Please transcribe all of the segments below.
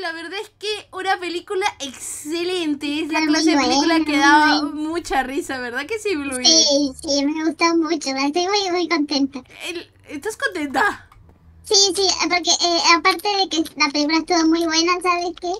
la verdad es que una película excelente. Es la clase de película que daba mucha risa, ¿verdad que sí, Sí, me gustó mucho. Estoy muy, muy contenta. ¿Estás contenta? Sí, sí, porque eh, aparte de que la película estuvo muy buena, ¿sabes qué?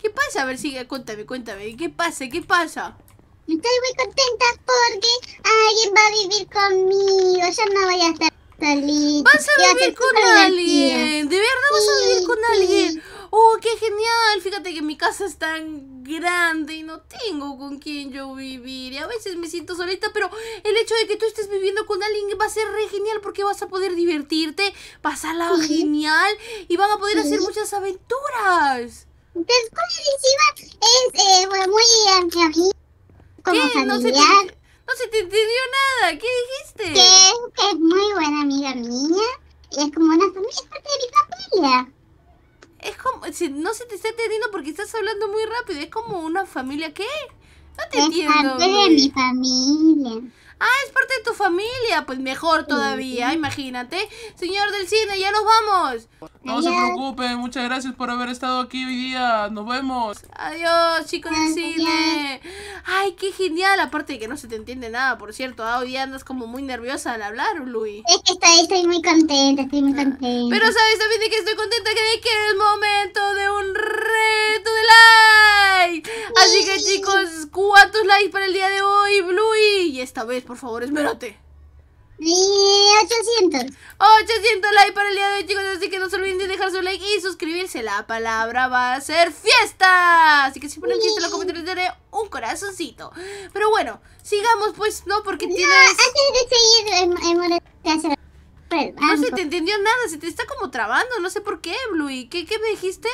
¿Qué pasa? A ver, sí, cuéntame, cuéntame. ¿Qué pasa? ¿Qué pasa? Estoy muy contenta porque alguien va a vivir conmigo. Yo no voy a estar solita. Vas a vivir con alguien. De verdad vamos a vivir con alguien. ¡Oh, qué genial! Fíjate que mi casa es tan grande y no tengo con quién yo vivir. Y a veces me siento solita, pero el hecho de que tú estés viviendo con alguien va a ser re genial porque vas a poder divertirte, pasarla genial y van a poder hacer muchas aventuras. Después es eh, muy como ¿Qué? No se, te, no nada. ¿Qué dijiste? Que es muy buena amiga mía y es como una familia, parte de mi familia es como, no se te está entendiendo porque estás hablando muy rápido, es como una familia, que es parte de mi familia. Ah, es parte de tu familia. Pues mejor todavía, imagínate. Señor del cine, ya nos vamos. No se preocupen, muchas gracias por haber estado aquí hoy día. Nos vemos. Adiós, chicos del cine. Ay, qué genial. Aparte de que no se te entiende nada, por cierto. Ah, hoy día andas como muy nerviosa al hablar, Luis. Es que estoy, estoy muy contenta, estoy muy ah. contenta. Pero sabes también de que estoy contenta que de que es momento de un Así que chicos, ¿cuántos likes para el día de hoy, Bluey? Y esta vez, por favor, esmérate. 800 800 likes para el día de hoy chicos Así que no se olviden de dejar su like y suscribirse La palabra va a ser fiesta Así que si ponen fiesta en los comentarios daré un corazoncito Pero bueno, sigamos pues, ¿no? Porque no, tienes... antes de seguir em, em, No se te entendió nada, se te está como trabando No sé por qué, Bluey ¿Qué, qué me dijiste?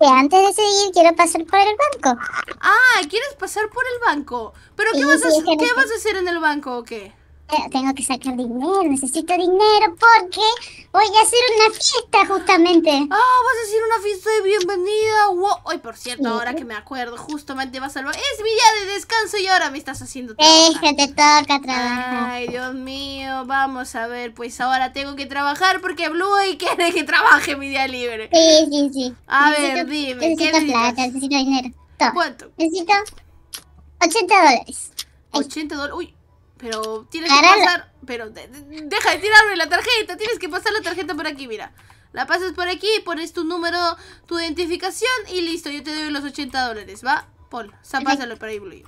Que antes de seguir quiero pasar por el banco. Ah, ¿quieres pasar por el banco? ¿Pero qué, vas, a, ¿qué vas a hacer en el banco o qué? tengo que sacar dinero, necesito dinero porque voy a hacer una fiesta justamente. Ah, vas a hacer una fiesta de bienvenida. Wow. Ay, por cierto, ahora que me acuerdo, justamente vas a salvar. Es mi día de descanso y ahora me estás haciendo trabajar. Es que te toca trabajar. Ay, Dios mío, vamos a ver, pues ahora tengo que trabajar porque Bluey quiere que trabaje mi día libre. Sí, sí, sí. A ver, dime. Necesito ¿qué plata, necesito dinero. ¿Cuánto? Necesito 80 dólares. 80 dólares. Uy. Pero tienes que pasar... Pero deja de tirarme la tarjeta. Tienes que pasar la tarjeta por aquí, mira. La pasas por aquí, pones tu número, tu identificación y listo. Yo te doy los 80 dólares, ¿va? Paul, para ahí, Blue.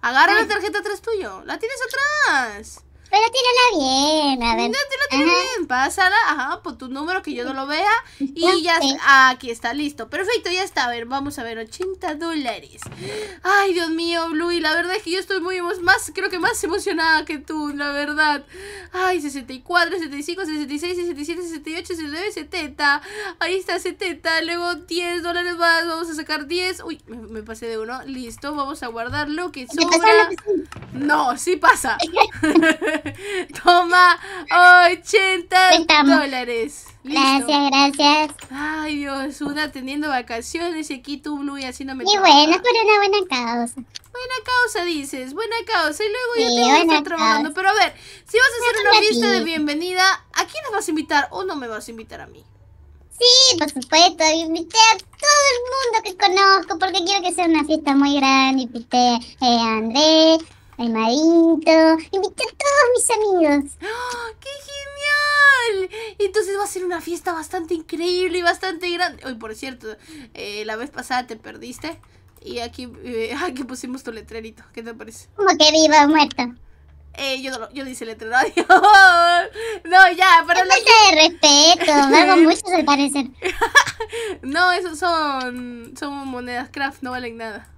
Agarra la tarjeta atrás tuyo. La tienes atrás. Pero tírala bien, a ver. No, tírala bien, pásala, ajá, por tu número que yo no lo vea. Y ya, está. aquí está, listo. Perfecto, ya está. A ver, vamos a ver, 80 dólares. Ay, Dios mío, Bluey, la verdad es que yo estoy muy más, creo que más emocionada que tú, la verdad. Ay, 64, 75, 66, 67, 68, 69, 70. Ahí está, 70. Luego 10 dólares más, vamos a sacar 10. Uy, me, me pasé de uno. Listo, vamos a guardar lo que sobra. No, sí pasa. Toma 80 dólares. Gracias, gracias. Ay, Dios, una teniendo vacaciones y aquí tú, Blue, y haciéndome... Y bueno, por una buena causa. Buena causa, dices. Buena causa. Y luego yo voy a estar trabajando. Pero a ver, si vas a hacer una fiesta de bienvenida, ¿a quién nos vas a invitar o no me vas a invitar a mí? Sí, por supuesto, invité a todo el mundo que conozco porque quiero que sea una fiesta muy grande. Invité eh, a Andrés, al marito, invité a todos mis amigos. ¡Ah, ¡Qué genial! Entonces va a ser una fiesta bastante increíble y bastante grande. Hoy, por cierto, eh, la vez pasada te perdiste y aquí, eh, aquí pusimos tu letrerito. ¿Qué te parece? Como que viva o muerto. Eh, yo, yo dice letrero, No, ya, pero... La... de respeto, vamos muchos al parecer. no, esos son, son monedas craft, no valen nada.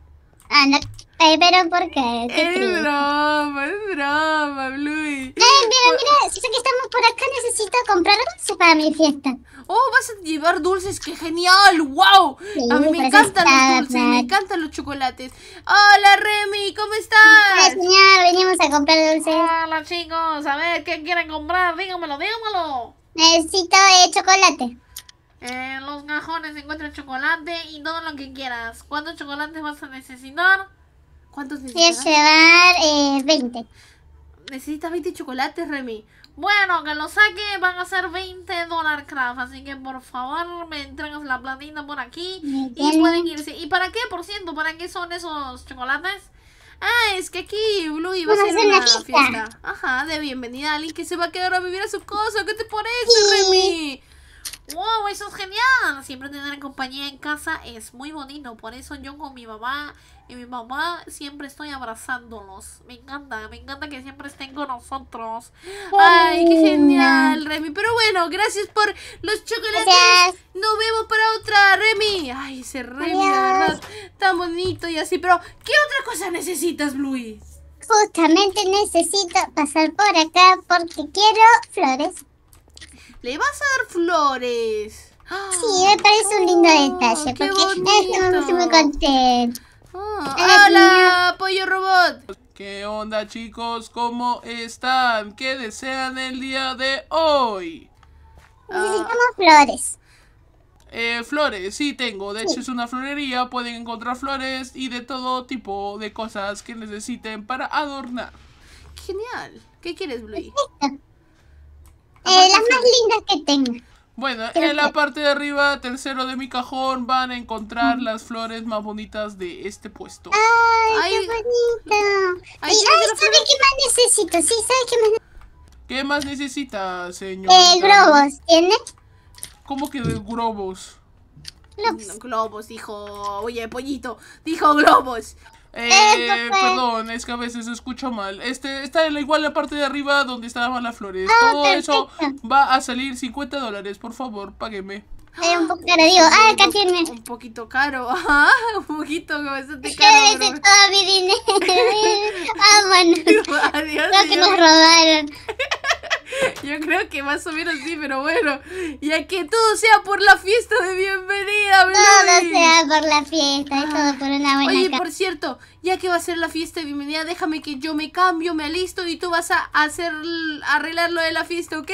Ah, no pero ¿por qué? es broma, es broma, Bluey. Eh, mira mira, si que estamos por acá, necesito comprar dulces para mi fiesta. Oh, vas a llevar dulces, qué genial, wow. a mí me encantan los dulces, me encantan los chocolates. Hola, Remy, ¿cómo estás? Hola, señor, venimos a comprar dulces. Hola, chicos, a ver, ¿qué quieren comprar? Dígamelo, dígamelo. Necesito eh, chocolate. En los cajones encuentran chocolate y todo lo que quieras. ¿Cuántos chocolates vas a necesitar? ¿Cuántos necesitas? Voy a llevar eh, 20. Necesitas 20 chocolates, Remy. Bueno, que lo saque van a ser 20 dólares craft, así que por favor me entregas la platina por aquí y pueden irse. ¿Y para qué, por cierto? ¿Para qué son esos chocolates? Ah, es que aquí Blue iba a hacer, una, fiesta. Ajá, de bienvenida a alguien que se va a quedar a vivir a su cosa. ¿Qué te parece, sí. Remy? ¡Wow! ¡Eso es genial! Siempre tener compañía en casa es muy bonito. Por eso yo con mi mamá y mi mamá siempre estoy abrazándolos. Me encanta, me encanta que siempre estén con nosotros. ¡Ay, qué genial, Remy! Pero bueno, gracias por los chocolates. Gracias. Nos vemos para otra, Remy. ¡Ay, ese Remy, de verdad! Tan bonito y así. Pero, ¿qué otra cosa necesitas, Luis? Justamente necesito pasar por acá porque quiero flores. Le vas a dar flores. Sí, me parece un lindo ah, detalle porque estamos muy contentos. Ah, ¡Hola, pollo robot! ¿Qué onda chicos? ¿Cómo están? ¿Qué desean el día de hoy? Necesitamos flores. Eh, flores, sí tengo. De hecho es una florería. Pueden encontrar flores y de todo tipo de cosas que necesiten para adornar. Genial. ¿Qué quieres, Bluey? Eh, las más lindas que tengo. Bueno, en la parte de arriba, tercero de mi cajón, van a encontrar las flores más bonitas de este puesto. ¡Ay, qué bonito! ¡Ay, ay, sabe qué más necesito? Sí, sabe qué más ¿Qué más necesita, señor? Eh, globos, ¿tiene? ¿Cómo que globos? Globos. globos, dijo. Oye, pollito, dijo globos. Eh, perdón, es que a veces escucho mal. Este está en la igual la parte de arriba donde estaban las flores. Ah, todo eso va a salir 50 dólares, por favor, págueme. un caro, ah, un, poquito caro, un poquito bastante caro. Yo hice todo mi dinero. ah, Adiós, creo que nos robaron. Yo creo que más o menos sí, pero bueno. Ya que todo sea por la fiesta de bienvenida por la fiesta, es todo por una buena Oye, por cierto, ya que va a ser la fiesta de bienvenida, déjame que yo me cambio, me alisto y tú vas a hacer arreglar lo de la fiesta, ¿ok?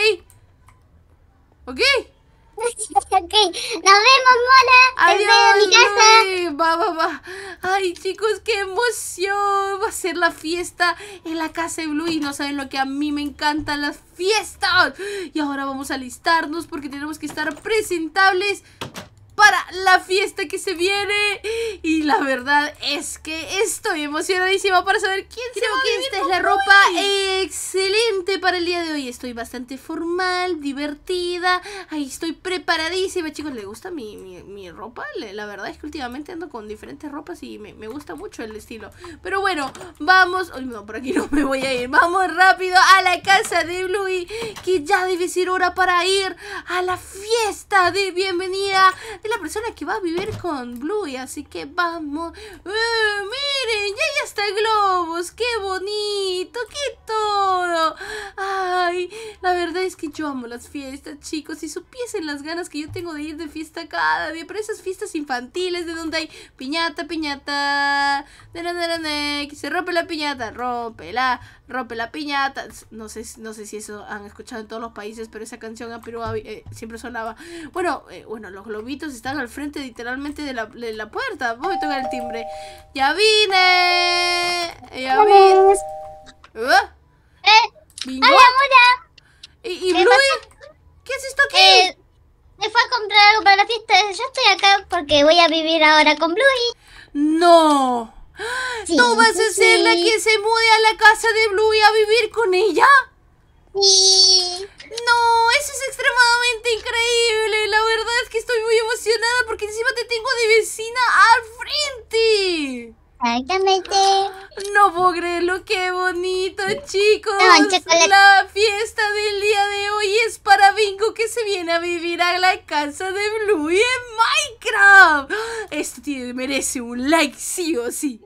¿Ok? ok, nos vemos, Mona. Adiós, mi casa. Va, va, va. Ay, chicos, qué emoción. Va a ser la fiesta en la casa de Blue. Y no saben lo que a mí me encantan las fiestas. Y ahora vamos a listarnos porque tenemos que estar presentables para la fiesta que se viene. Y la verdad es que estoy emocionadísima para saber quién se va que esta es la ropa excelente para el día de hoy. Estoy bastante formal, divertida. Ahí estoy preparadísima, chicos. ¿Le gusta mi, ropa? La verdad es que últimamente ando con diferentes ropas y me, gusta mucho el estilo. Pero bueno, vamos. no, por aquí no me voy a ir. Vamos rápido a la casa de Bluey, que ya debe ser hora para ir a la fiesta de bienvenida la persona que va a vivir con Bluey, así que vamos. Eh, miren, ya ya está Globos, qué bonito, qué todo. Ay, la verdad es que yo amo las fiestas, chicos. Si supiesen las ganas que yo tengo de ir de fiesta cada día, para esas fiestas infantiles de donde hay piñata, piñata, que se rompe la piñata, rompela rompe la piñata. No sé, no sé si eso han escuchado en todos los países, pero esa canción en Perú ah, eh, siempre sonaba. Bueno, eh, bueno, los globitos están al frente literalmente de la, de la puerta. Voy a tocar el timbre. ¡Ya vine! ¡Ya ¿Eh? vine! ¡Hola, ¿Y, Bluey? ¿Qué es esto aquí? me fue a comprar algo para la fiesta. Yo estoy acá porque voy a vivir ahora con Bluey. ¡No! ¿Tú vas a ser la que se mude a la casa de Blue y a vivir con ella? No, eso es extremadamente increíble. La verdad es que estoy muy emocionada porque encima te tengo de vecina al frente. Exactamente. No puedo lo qué bonito, chicos. la fiesta del día de hoy es para Bingo que se viene a vivir a la casa de Blue en Minecraft. Este tiene, merece un like, sí o sí.